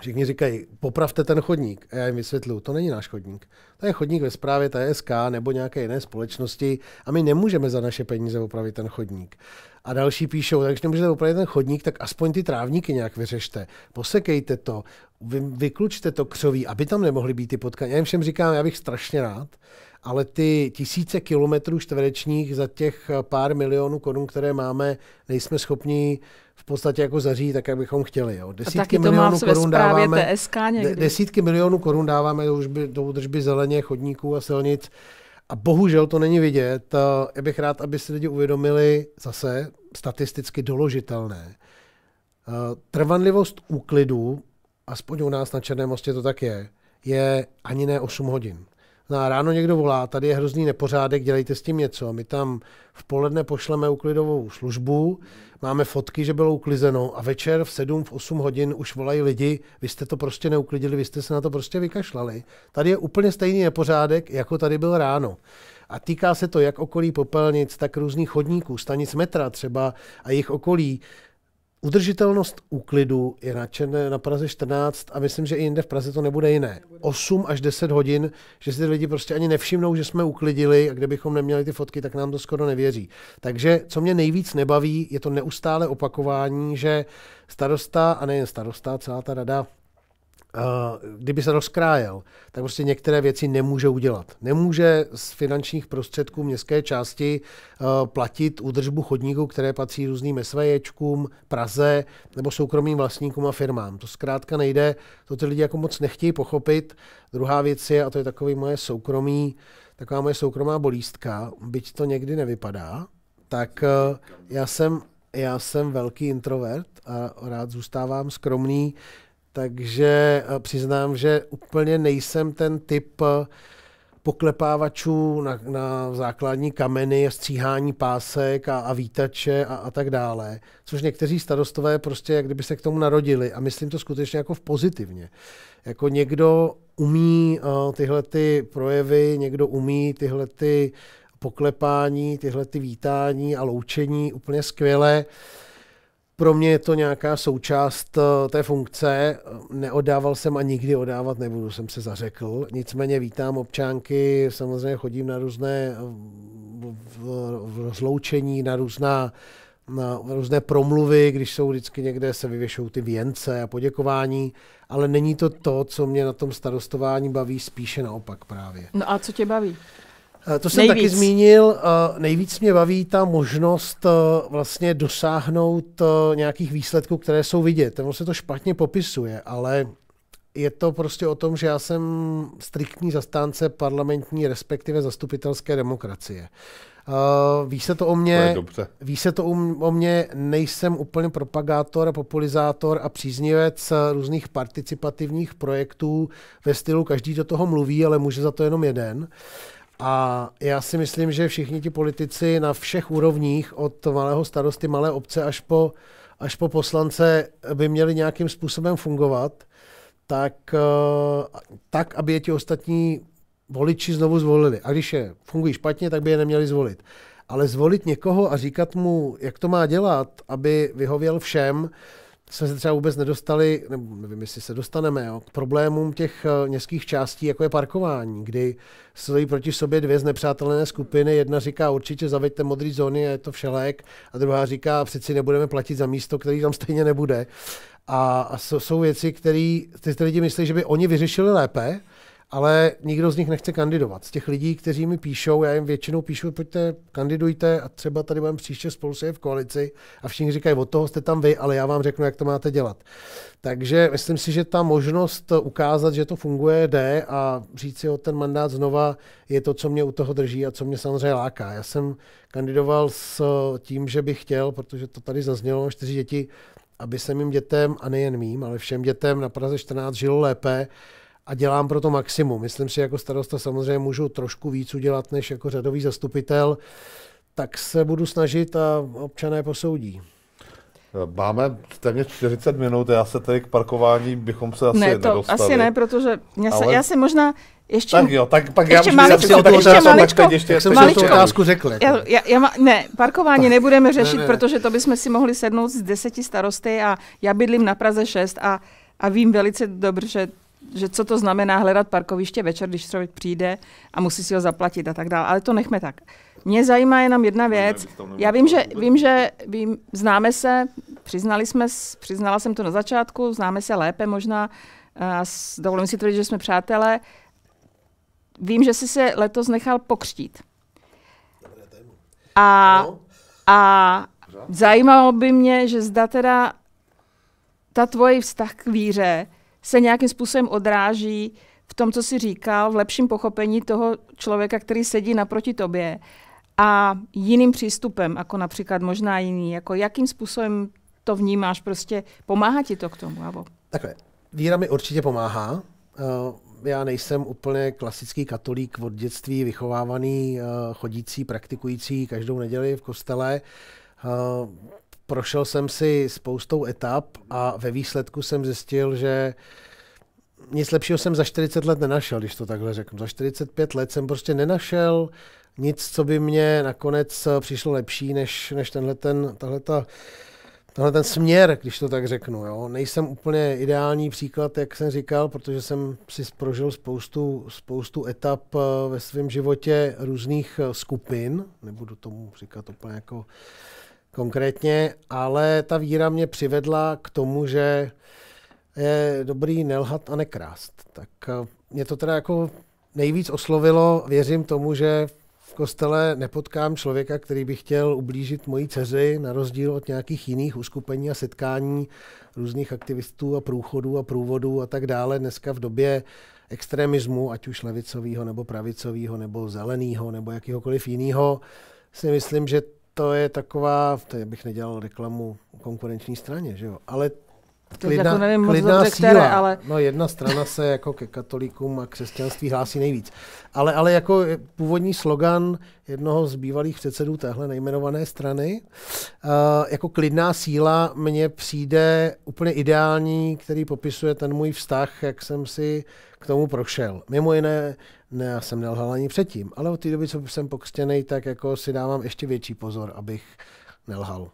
Všichni říkají, popravte ten chodník. A já jim vysvětluju, to není náš chodník. To je chodník ve správě TSK nebo nějaké jiné společnosti a my nemůžeme za naše peníze opravit ten chodník. A další píšou, takže nemůžete opravit ten chodník, tak aspoň ty trávníky nějak vyřešte. Posekejte to, vy, vyklučte to křoví, aby tam nemohly být ty potkání. Já jim všem říkám, já bych strašně rád, ale ty tisíce kilometrů čtverečních za těch pár milionů korun, které máme, nejsme schopni v podstatě jako zařídí tak, jak bychom chtěli. Jo. Desítky a taky milionů to korun dáváme, TSK někdy. desítky milionů korun dáváme do, by do udržby zeleně, chodníků a silnic. A bohužel to není vidět. Já bych rád, aby si lidi uvědomili zase statisticky doložitelné. Eh, trvanlivost úklidu, aspoň u nás na Černém mostě to tak je, je ani ne 8 hodin. Na no ráno někdo volá, tady je hrozný nepořádek, dělejte s tím něco. My tam v poledne pošleme uklidovou službu, máme fotky, že bylo uklizeno a večer v 7, v 8 hodin už volají lidi, vy jste to prostě neuklidili, vy jste se na to prostě vykašlali. Tady je úplně stejný nepořádek, jako tady byl ráno. A týká se to jak okolí popelnic, tak různých chodníků, stanic metra třeba a jejich okolí. Udržitelnost úklidu je nadšené na Praze 14 a myslím, že i jinde v Praze to nebude jiné. 8 až 10 hodin, že si ty lidi prostě ani nevšimnou, že jsme uklidili a kdybychom neměli ty fotky, tak nám to skoro nevěří. Takže co mě nejvíc nebaví, je to neustále opakování, že starosta a nejen starosta, celá ta rada Eh, kdyby se rozkrájel, tak prostě některé věci nemůže udělat. Nemůže z finančních prostředků městské části eh, platit údržbu chodníků, které patří různým SVJčkům, Praze nebo soukromým vlastníkům a firmám. To zkrátka nejde, to ty lidi jako moc nechtějí pochopit. Druhá věc je, a to je takový moje soukromý, taková moje soukromá bolístka, byť to někdy nevypadá, tak eh, já jsem já jsem velký introvert a rád zůstávám skromný. Takže eh, přiznám, že úplně nejsem ten typ eh, poklepávačů na, na základní kameny, stříhání pásek a, a výtače a, a tak dále. Což někteří starostové prostě jak kdyby se k tomu narodili a myslím to skutečně jako v pozitivně. Jako někdo umí uh, tyhle ty projevy, někdo umí tyhle ty poklepání, tyhle ty vítání a loučení úplně skvěle. Uh, pro mě je to nějaká součást eh, té funkce. Neodával jsem a nikdy odávat nebudu, jsem se zařekl. Nicméně vítám občánky, samozřejmě chodím na různé eh, v rozloučení, na různá na různé promluvy, když jsou vždycky někde, se vyvěšou ty věnce a poděkování, ale není to to, co mě na tom starostování baví, spíše naopak právě. No a co tě baví? Eh, to jsem Nejvíc. taky zmínil. Eh, nejvíc mě baví ta možnost eh, vlastně dosáhnout nějakých výsledků, které jsou vidět. Ono se to špatně popisuje, ale je to prostě o tom, že já jsem striktní zastánce parlamentní, respektive zastupitelské demokracie. Uh, ví se to o mě, to ví se to o mě, nejsem úplně propagátor a populizátor a příznivec různých participativních projektů ve stylu každý do toho mluví, ale může za to jenom jeden. Uh, a já si myslím, že všichni ti politici na všech úrovních, od malého starosty malé obce až po, až po poslance, by měli nějakým způsobem fungovat, tak, eh, tak aby je ti ostatní voliči znovu zvolili. A když je fungují špatně, tak by je neměli zvolit. Ale zvolit někoho a říkat mu, jak to má dělat, aby vyhověl všem, jsme se třeba vůbec nedostali, nebo nevím, jestli se dostaneme, jo, k problémům těch eh, městských částí, jako je parkování, kdy stojí proti sobě dvě znepřátelené skupiny. Jedna říká, určitě zaveďte modré zóny a je to všelék, a druhá říká, přeci nebudeme platit za místo, který tam stejně nebude. A, a jsou, jsou věci, které ty lidi myslí, že by oni vyřešili lépe, ale nikdo z nich nechce kandidovat. Z těch lidí, kteří mi píšou, já jim většinou píšu, pojďte, kandidujte a třeba tady budeme příště spolu se v koalici a všichni říkají, od toho jste tam vy, ale já vám řeknu, jak to máte dělat. Takže myslím si, že ta možnost ukázat, že to funguje, jde a říct si o ten mandát znova je to, co mě u toho drží a co mě samozřejmě láká. Já jsem kandidoval s eh, tím, že bych chtěl, protože to tady zaznělo, čtyři děti, aby se mým dětem, a nejen mým, ale všem dětem na Praze 14 žilo lépe, a dělám pro to maximum. Myslím si, jako starosta samozřejmě můžu trošku víc udělat než jako řadový zastupitel, tak se budu snažit a občané posoudí. Máme téměř 40 minut, já se tady k parkování bychom se asi ne, to nedostali. asi ne, protože mě se, Ale... já si možná ještě... Tak jo, tak pak ještě já maličko, jsem si tak ještě maličko, tak ještě, jsem maličko. tu otázku řekl. Jako. Já, já, já ma, ne, parkování tak. nebudeme řešit, ne, ne. protože to bychom si mohli sednout z deseti starosty a já bydlím na Praze 6 a a vím velice dobře, že že co to znamená hledat parkoviště večer, když člověk přijde a musí si ho zaplatit a tak dále. Ale to nechme tak. Mě zajímá jenom jedna věc. Já vím, že, vím, že vím, známe se, přiznali jsme, přiznala jsem to na začátku, známe se lépe možná, eh, a dovolím si tvrdit, že jsme přátelé. Vím, že jsi se letos nechal pokřtít. A, a zajímalo by mě, že zda teda ta tvoje vztah k víře se nějakým způsobem odráží v tom, co si říkal, v lepším pochopení toho člověka, který sedí naproti tobě a jiným přístupem, jako například možná jiný, jako jakým způsobem to vnímáš, prostě pomáhá ti to k tomu, abo? Takhle, víra mi určitě pomáhá. Eh, já nejsem úplně klasický katolík od dětství, vychovávaný, eh, chodící, praktikující každou neděli v kostele. Eh, prošel jsem si spoustou etap a ve výsledku jsem zjistil, že nic lepšího jsem za 40 let nenašel, když to takhle řeknu. Za 45 let jsem prostě nenašel nic, co by mě nakonec přišlo lepší, než, než tenhle, ten, tahle tenhle ten směr, když to tak řeknu. Jo. Nejsem úplně ideální příklad, jak jsem říkal, protože jsem si prožil spoustu, spoustu etap eh, ve svém životě různých eh, skupin, nebudu tomu říkat úplně jako konkrétně, ale ta víra mě přivedla k tomu, že je dobrý nelhat a nekrást. Tak eh, mě to teda jako nejvíc oslovilo, věřím tomu, že v kostele nepotkám člověka, který by chtěl ublížit mojí dceři, na rozdíl od nějakých jiných uskupení a setkání různých aktivistů a průchodů a průvodů a tak dále. Dneska v době extremismu, ať už levicového nebo pravicového nebo zeleného nebo jakýhokoliv jiného, si myslím, že to je taková, to bych nedělal reklamu konkurenční straně, že jo? ale to klidná, jako nevím moc dobře, síla. Které, ale... No jedna strana se jako ke katolíkům a křesťanství hlásí nejvíc. Ale, ale jako původní slogan jednoho z bývalých předsedů téhle nejmenované strany, uh, jako klidná síla mně přijde úplně ideální, který popisuje ten můj vztah, jak jsem si k tomu prošel. Mimo jiné, ne, já jsem nelhal ani předtím, ale od té doby, co jsem pokřtěný, tak jako si dávám ještě větší pozor, abych nelhal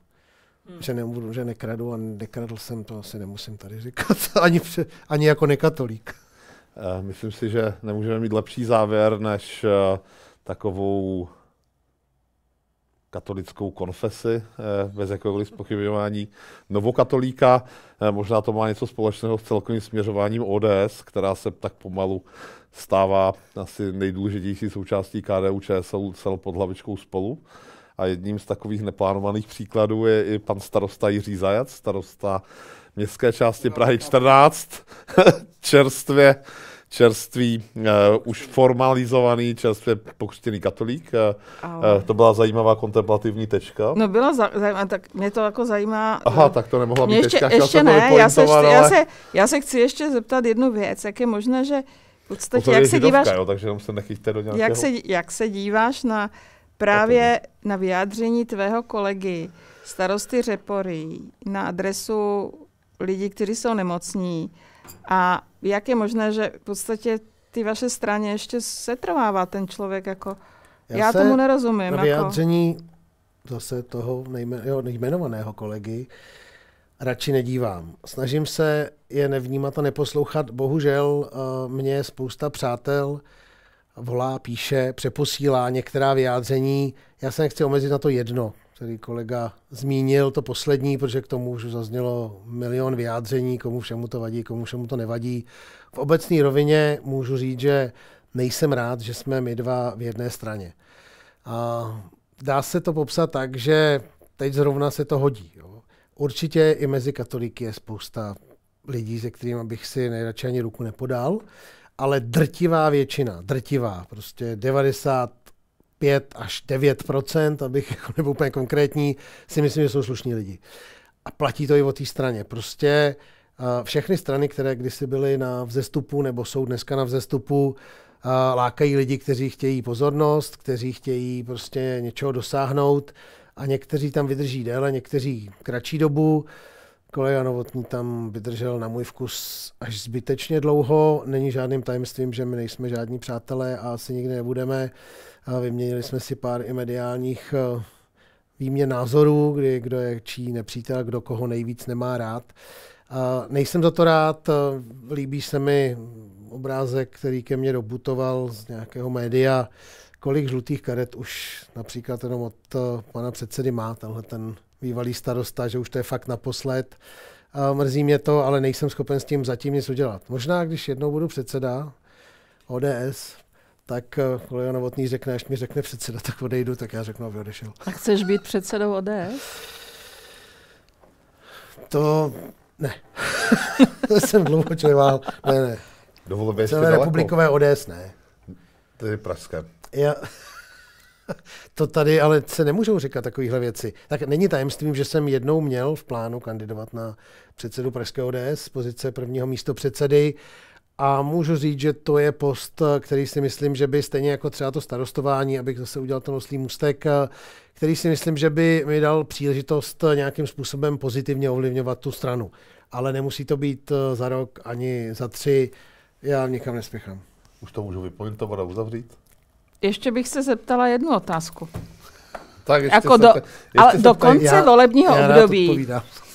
hmm. že nebudu, že nekradu a nekradl jsem, to asi nemusím tady říkat, ani, pře, ani jako nekatolík. Eh, myslím si, že nemůžeme mít lepší závěr než eh, takovou katolickou konfesi, eh, bez jakéhokoliv spochybňování novokatolíka. Možná to má něco společného s celkovým směřováním ODS, která se tak pomalu stává asi nejdůležitější součástí KDU ČSL pod hlavičkou spolu. A jedním z takových neplánovaných příkladů je i pan starosta Jiří Zajac, starosta městské části Prahy 14, čerstvě, čerstvý, uh, už formalizovaný, čerstvě pokřtěný katolík. Ale... Uh, eh, to byla zajímavá kontemplativní tečka. No byla za, zajímavá, tak mě to jako zajímá. Aha, tak to nemohla být ještě, tečka. Ještě, ne, já se, ještě, já, se, já se chci ještě zeptat jednu věc. Jak je možné, že v podstatě, jak se díváš, jo, takže jenom se nechyťte do nějakého... Jak se, jak se díváš na Právě na vyjádření tvého kolegy starosty Řepory na adresu lidí, kteří jsou nemocní a jak je možné, že v podstatě ty vaše straně ještě setrvává ten člověk jako... Já, já tomu nerozumím. Na jako- vyjádření jako... zase toho jo, nejmenovaného kolegy radši nedívám. Snažím se je nevnímat a neposlouchat. Bohužel eh, mě spousta přátel volá, píše, přeposílá některá vyjádření. Já se nechci omezit na to jedno, který kolega zmínil, to poslední, protože k tomu už zaznělo milion vyjádření, komu všemu to vadí, komu všemu to nevadí. V obecné rovině můžu říct, že nejsem rád, že jsme my dva v jedné straně. A dá se to popsat tak, že teď zrovna se to hodí. Jo. Určitě i mezi katolíky je spousta lidí, se kterými bych si nejradši ani ruku nepodal, ale drtivá většina, drtivá, prostě 95 až 9 abych nebyl úplně konkrétní, si myslím, že jsou slušní lidi. A platí to i o té straně. Prostě eh, všechny strany, které kdysi byly na vzestupu nebo jsou dneska na vzestupu, eh, lákají lidi, kteří chtějí pozornost, kteří chtějí prostě něčeho dosáhnout a někteří tam vydrží déle, někteří kratší dobu. Kolega Novotný tam vydržel na můj vkus až zbytečně dlouho. Není žádným tajemstvím, že my nejsme žádní přátelé a asi nikdy nebudeme. Vyměnili jsme si pár i mediálních eh, výměn názorů, kdy kdo je čí nepřítel, kdo koho nejvíc nemá rád. A nejsem za to rád, eh, líbí se mi obrázek, který ke mně dobutoval z nějakého média, kolik žlutých karet už například jenom od eh, pana předsedy má tenhle ten bývalý starosta, že už to je fakt naposled. A mrzí mě to, ale nejsem schopen s tím zatím nic udělat. Možná, když jednou budu předseda ODS, tak eh, kolega Novotný řekne, až mi řekne předseda, tak odejdu, tak já řeknu, aby odešel. A chceš být předsedou ODS? To ne. to jsem dlouho čeval. Ne, ne. Dovolil Celé republikové ODS ne. To je pražské. Já... to tady ale se nemůžou říkat takovéhle věci. Tak není tajemstvím, že jsem jednou měl v plánu kandidovat na předsedu Pražského ODS z pozice prvního místo předsedy a můžu říct, že to je post, který si myslím, že by stejně jako třeba to starostování, abych zase udělal ten oslý mustek, který si myslím, že by mi dal příležitost nějakým způsobem pozitivně ovlivňovat tu stranu. Ale nemusí to být eh, za rok ani za tři, já nikam nespěchám. Už to můžu vypointovat a uzavřít? Ještě bych se zeptala jednu otázku. Tak ještě jako do, ještě ale do konce já, volebního já období.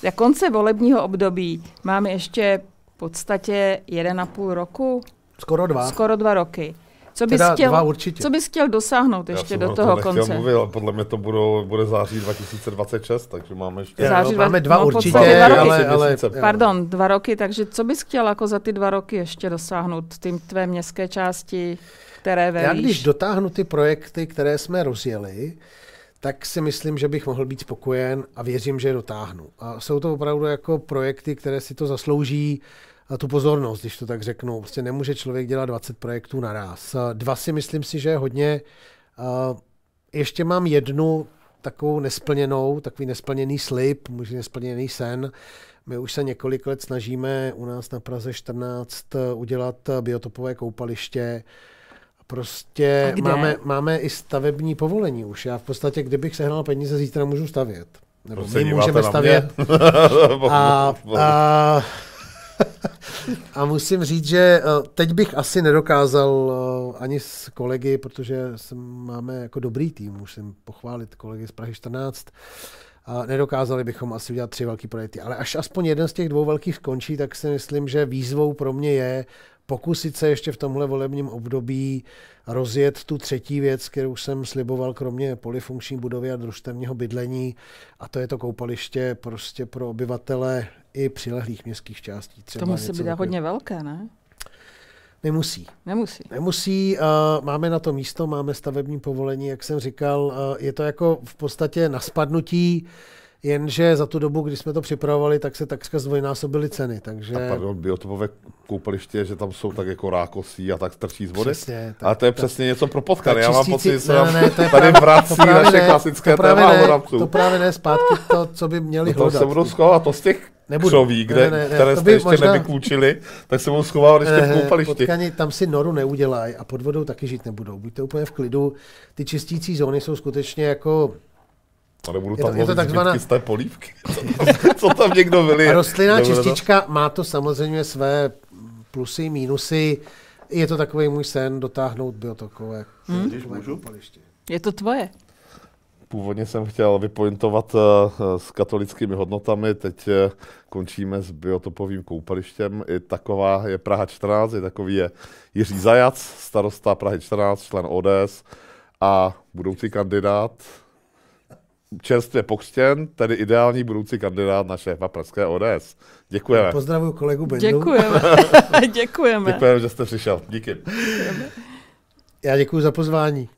Do konce volebního období máme ještě v podstatě jeden a půl roku. Skoro dva. Skoro dva roky. Co bys, chtěl, dva co bys chtěl dosáhnout ještě do toho to konce? Mluvit, ale podle mě to budou, bude září 2026, takže máme ještě... No, září no, dva, máme dva no, určitě, dva roky. Ale, ale, Pardon, dva roky, takže co bys chtěl jako za ty dva roky ještě dosáhnout tým tvé městské části? které velíš? Já když dotáhnu ty projekty, které jsme rozjeli, tak si myslím, že bych mohl být spokojen a věřím, že je dotáhnu. A jsou to opravdu jako projekty, které si to zaslouží a tu pozornost, když to tak řeknu. Prostě nemůže člověk dělat 20 projektů naraz. Dva si myslím si, že je hodně. Ještě mám jednu takovou nesplněnou, takový nesplněný slib, možná nesplněný sen. My už se několik let snažíme u nás na Praze 14 udělat biotopové koupaliště, Prostě máme, máme i stavební povolení už. Já v podstatě, kdybych sehnal peníze, zítra můžu stavět. Nebo prostě my můžeme stavět. a, a, a musím říct, že eh, teď bych asi nedokázal eh, ani s kolegy, protože jsem, máme jako dobrý tým, musím pochválit kolegy z Prahy 14, a nedokázali bychom asi udělat tři velké projekty. Ale až aspoň jeden z těch dvou velkých skončí, tak si myslím, že výzvou pro mě je pokusit se ještě v tomhle volebním období rozjet tu třetí věc, kterou jsem sliboval, kromě polifunkční budovy a družstevního bydlení, a to je to koupaliště prostě pro obyvatele i přilehlých městských částí. Třeba to musí být hodně velké, ne? Nemusí. Nemusí. Nemusí, uh, máme na to místo, máme stavební povolení, jak jsem říkal, je to jako v podstatě na spadnutí Jenže za tu dobu, kdy jsme to připravovali, tak se takřka zdvojnásobily ceny. Takže... Tak pardon, biotopové koupaliště, že tam jsou tak jako rákosí a tak strčí z vody. Přesně, tak, a to je tak, přesně tak, něco pro potkany. Já mám pocit, že tady vrací naše ne, klasické to téma ne, To právě ne, zpátky to, co by měli no to hledat. To se budou schovat, to z těch Nebudu. křoví, kde, ne, ne, ne, které jste ještě možná... nevyklučili, tak se budou schovat ještě v eh, koupališti. Potkani tam si noru neudělají a pod vodou taky žít nebudou. Buďte úplně v klidu. Ty čistící zóny jsou skutečně jako a nebudu tam je to, je to takzvaná... z té polívky, co tam, někdo vylije. Rostlinná čistička má to samozřejmě své plusy, mínusy. Je to takový můj sen dotáhnout biotokové. Hmm? Je to tvoje. Původně jsem chtěl vypointovat uh, s katolickými hodnotami, teď uh, končíme s biotopovým koupalištěm. I taková je Praha 14, i takový je Jiří Zajac, starosta Prahy 14, člen ODS a budoucí kandidát čerstvě pokřtěn, tedy ideální budoucí kandidát na šéfa pražské ODS. Děkujeme. Pozdravuju kolegu Bendu. Děkujeme. Děkujeme. Děkujeme, že jste přišel. Díky. Děkujeme. Já děkuji za pozvání.